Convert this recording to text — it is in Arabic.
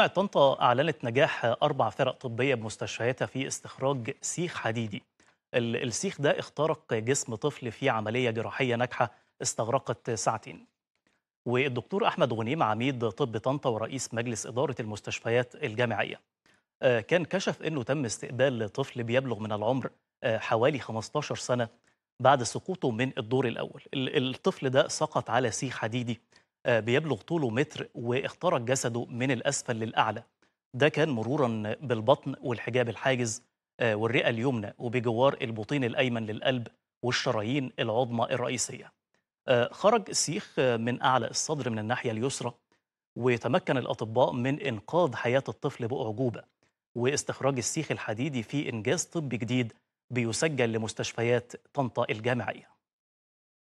جامعة طنطا أعلنت نجاح أربع فرق طبية بمستشفياتها في استخراج سيخ حديدي. السيخ ده اخترق جسم طفل في عملية جراحية ناجحة استغرقت ساعتين. والدكتور أحمد غنيم عميد طب طنطا ورئيس مجلس إدارة المستشفيات الجامعية. آه، كان كشف أنه تم استقبال طفل بيبلغ من العمر آه، حوالي 15 سنة بعد سقوطه من الدور الأول. الطفل ده سقط على سيخ حديدي بيبلغ طوله متر واخترق جسده من الأسفل للأعلى ده كان مرورا بالبطن والحجاب الحاجز آه، والرئة اليمنى وبجوار البطين الأيمن للقلب والشرايين العظمى الرئيسية آه، خرج السيخ من أعلى الصدر من الناحية اليسرى وتمكن الأطباء من إنقاذ حياة الطفل بأعجوبة واستخراج السيخ الحديدي في إنجاز طبي جديد بيسجل لمستشفيات طنطا الجامعيه